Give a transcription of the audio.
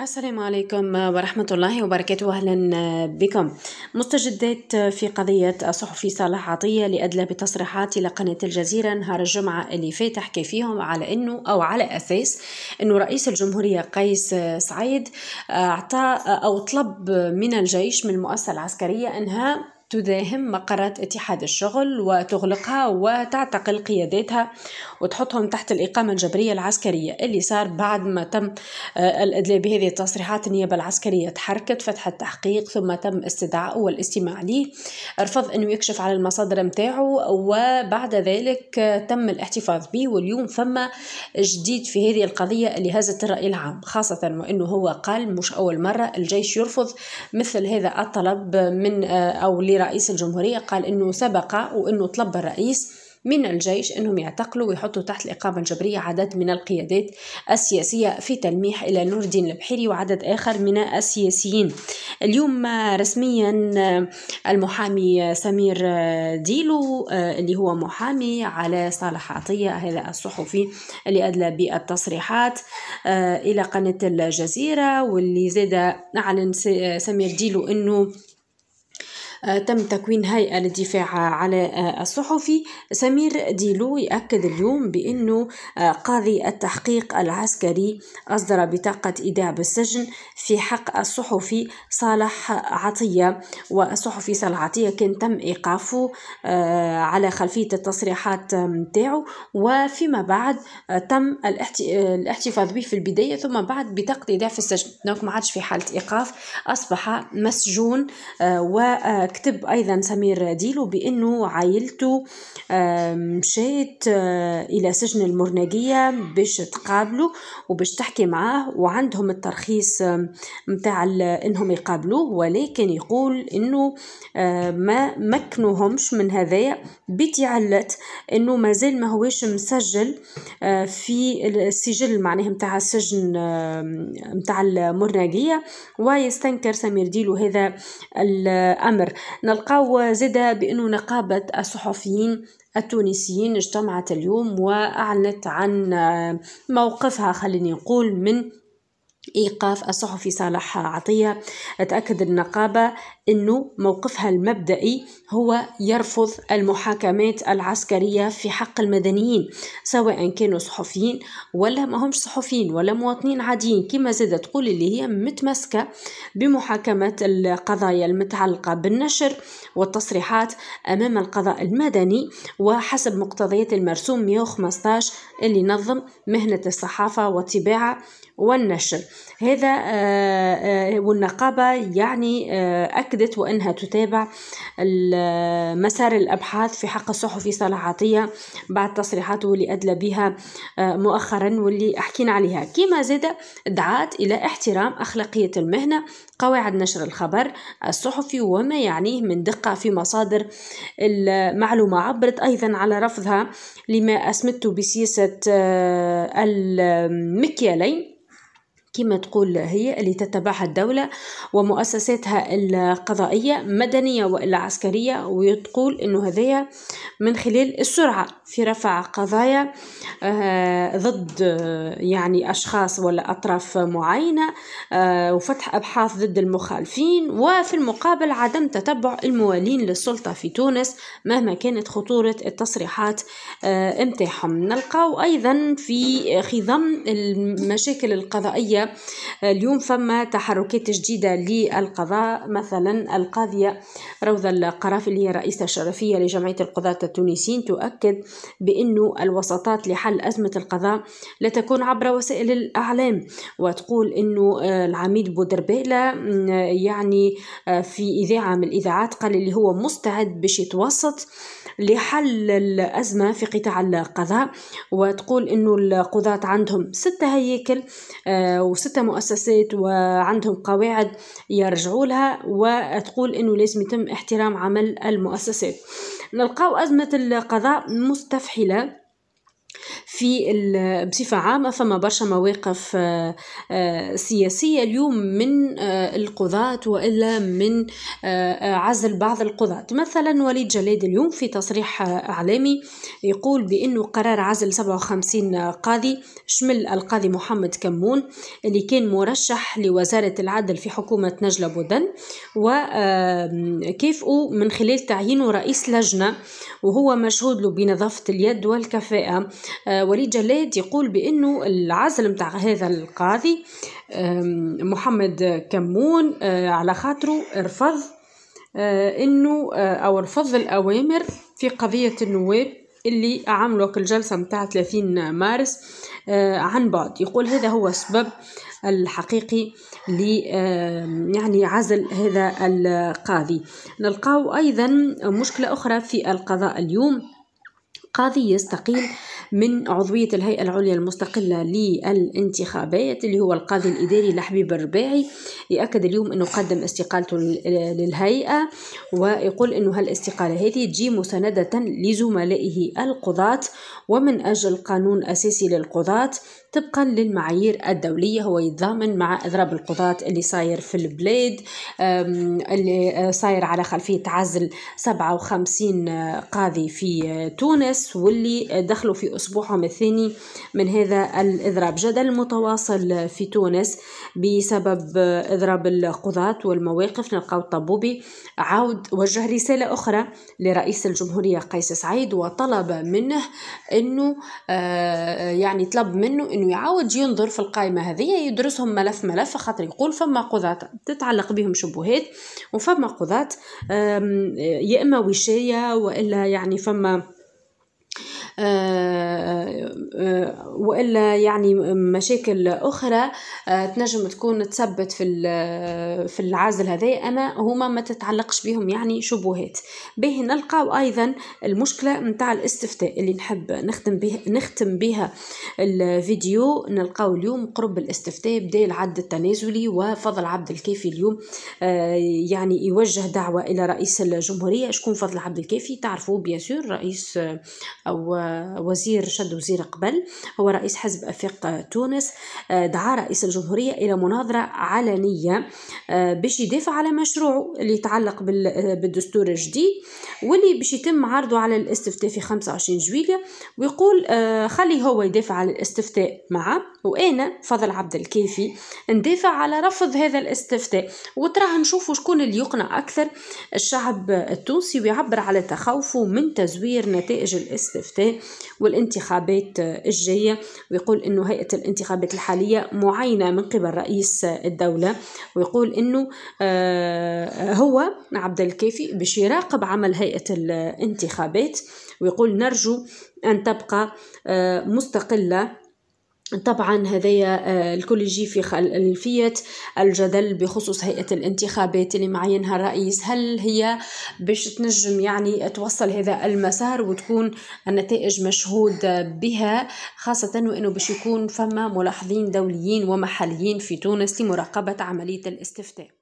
السلام عليكم ورحمة الله وبركاته أهلا بكم مستجدات في قضية الصحفي صالح عطية لأدلى بتصريحات لقناة الجزيرة نهار الجمعة اللي فات حكى فيهم على أنه أو على أساس أنه رئيس الجمهورية قيس سعيد آه، أعطى أو طلب من الجيش من المؤسسة العسكرية أنها تداهم مقرات اتحاد الشغل وتغلقها وتعتقل قياداتها وتحطهم تحت الإقامة الجبرية العسكرية اللي صار بعد ما تم آه، الإدلاء بهذه التصريحات النيابة العسكرية تحركت فتحت تحقيق ثم تم استدعاء والاستماع ليه رفض أنه يكشف على المصادر متاعه وبعد ذلك آه، تم الاحتفاظ به واليوم فما جديد في هذه القضية اللي هزت الرأي العام خاصة وأنه هو قال مش أول مرة الجيش يرفض مثل هذا الطلب من آه، أو لرئيس الجمهورية قال أنه سبق وأنه طلب الرئيس من الجيش أنهم يعتقلوا ويحطوا تحت الإقامة الجبرية عدد من القيادات السياسية في تلميح إلى نور الدين البحيري وعدد آخر من السياسيين اليوم رسميا المحامي سمير ديلو اللي هو محامي على صالح عطية هذا الصحفي اللي أدلى بالتصريحات إلى قناة الجزيرة واللي زاد أعلن سمير ديلو أنه آه، تم تكوين هيئة للدفاع على آه، الصحفي سمير ديلو يأكد اليوم بأنه آه، قاضي التحقيق العسكري أصدر بطاقة إيداع بالسجن في حق الصحفي صالح عطية والصحفي صالح عطية كان تم إيقافه على خلفية التصريحات متاعه وفيما بعد تم الاحتفاظ به في البداية ثم بعد بطاقة إيداع في السجن دونك ما عادش في حالة إيقاف أصبح مسجون و كتب أيضا سمير ديلو بأنه عائلته آه، مشات آه، إلى سجن المرناقية باش تقابله وباش تحكي معاه وعندهم الترخيص آه، متاع أنهم يقابلوه ولكن يقول أنه ما مكنوهمش من هذايا علت أنه مازال ما هوش مسجل في السجل معناه متاع السجن متاع المرناقية ويستنكر سمير ديلو هذا الأمر نلقاو زادة بأنه نقابة الصحفيين التونسيين اجتمعت اليوم وأعلنت عن موقفها خليني نقول من إيقاف الصحفي صالح عطية تأكد النقابة أنه موقفها المبدئي هو يرفض المحاكمات العسكرية في حق المدنيين سواء كانوا صحفيين ولا ما همش صحفيين ولا مواطنين عاديين كما زادت تقول اللي هي متمسكة بمحاكمة القضايا المتعلقة بالنشر والتصريحات أمام القضاء المدني وحسب مقتضيات المرسوم 115 اللي نظم مهنة الصحافة والطباعة والنشر هذا آه، آه، والنقابة يعني آه، أكد أكدت وأنها تتابع مسار الأبحاث في حق الصحفي صالح عطية بعد تصريحاته اللي أدلى بها آه، مؤخرا واللي حكينا عليها كما زاد دعات إلى احترام أخلاقية المهنة قواعد نشر الخبر الصحفي وما يعنيه من دقة في مصادر المعلومة عبرت أيضا على رفضها لما أسمته بسياسة آه، المكيالين كما تقول هي اللي تتبعها الدولة ومؤسساتها القضائية مدنية وإلا عسكرية وتقول إنه هذية من خلال السرعة في رفع قضايا آه، ضد آه، يعني أشخاص ولا أطراف معينة آه، وفتح أبحاث ضد المخالفين وفي المقابل عدم تتبع الموالين للسلطة في تونس مهما كانت خطورة التصريحات نتاعهم نلقاو أيضا في خضم المشاكل القضائية اليوم فما تحركات جديدة للقضاء مثلا القاضية روضة القرافي اللي هي رئيسة الشرفية لجمعية القضاة التونسيين تؤكد بأنه الوساطات لحل أزمة القضاء لا تكون عبر وسائل الأعلام وتقول أنه آه، العميد بودربيلا يعني آه، في إذاعة من الإذاعات قال اللي هو مستعد باش يتوسط لحل الأزمة في قطاع القضاء وتقول أنه القضاة عندهم ستة هياكل آه، وستة مؤسسات وعندهم قواعد يرجعوا لها وتقول أنه لازم يتم احترام عمل المؤسسات نلقاو أزمة القضاء مستفحلة في بصفة عامة فما برشا مواقف آه، آه، سياسية اليوم من آه، القضاة وإلا من عزل بعض القضاة مثلا وليد جلاد اليوم في تصريح إعلامي يقول بأنه قرار عزل 57 قاضي شمل القاضي محمد كمون اللي كان مرشح لوزارة العدل في حكومة نجلة بودن وكافئوا من خلال تعيينه رئيس لجنة وهو مشهود له بنظافة اليد والكفاءة وليد جلاد يقول بأنه العزل متاع هذا القاضي محمد كمون آه، على خاطره رفض آه، انه آه، او رفض الاوامر في قضيه النواب اللي عملوا الجلسه متاع 30 مارس عن بعد يقول هذا هو السبب الحقيقي ل يعني عزل هذا القاضي نلقاو ايضا مشكله اخرى في القضاء اليوم قاضي يستقيل من عضوية الهيئة العليا المستقلة للانتخابات اللي هو القاضي الإداري لحبيب الرباعي يأكد اليوم أنه قدم استقالته للهيئة ويقول أنه هالاستقالة هذه تجي مساندة لزملائه القضاة ومن أجل قانون أساسي للقضاة طبقا للمعايير الدولية هو يتضامن مع إضراب القضاة اللي صاير في البلاد اللي آه، صاير على خلفية عزل 57 قاضي في تونس واللي دخلوا في أسبوعهم الثاني من هذا الإضراب جدل متواصل في تونس بسبب إضراب القضاة والمواقف نلقاو الطبوبي عاود وجه رسالة أخرى لرئيس الجمهورية قيس سعيد وطلب منه أنه آه، يعني طلب منه أنه يعاود ينظر في القائمة هذه يدرسهم ملف ملف خاطر يقول فما قضاة تتعلق بهم شبهات وفما قضاة يا إما وشاية وإلا يعني فما آه، آه، والا يعني مشاكل اخرى آه، تنجم تكون تثبت في في العازل هذا اما هما ما تتعلقش بهم يعني شبهات به نلقى ايضا المشكله نتاع الاستفتاء اللي نحب نختم به نختم بها الفيديو نلقاو اليوم قرب الاستفتاء بدا العد التنازلي وفضل عبد الكافي اليوم يعني يوجه دعوه الى رئيس الجمهوريه شكون فضل عبد الكافي تعرفوه بيان رئيس او وزير شد وزير قبل هو رئيس حزب افق تونس آه، دعا رئيس الجمهورية إلى مناظرة علنية آه، باش يدافع على مشروع اللي يتعلق آه، بالدستور الجديد واللي باش يتم عرضه على الاستفتاء في 25 جويلية ويقول خلي هو يدافع على الاستفتاء معه وانا فضل عبد الكافي ندافع على رفض هذا الاستفتاء وتراه نشوفوا شكون اللي يقنع اكثر الشعب التونسي ويعبر على تخوفه من تزوير نتائج الاستفتاء والانتخابات الجايه ويقول انه هيئه الانتخابات الحاليه معينه من قبل رئيس الدوله ويقول انه آه، هو عبد الكافي باش يراقب عمل هيئه الانتخابات ويقول نرجو ان تبقى آه، مستقله طبعا هذايا آه، الكل يجي في خلفية الجدل بخصوص هيئة الانتخابات اللي معينها الرئيس هل هي باش تنجم يعني توصل هذا المسار وتكون النتائج مشهود بها خاصة وأنه باش يكون فما ملاحظين دوليين ومحليين في تونس لمراقبة عملية الاستفتاء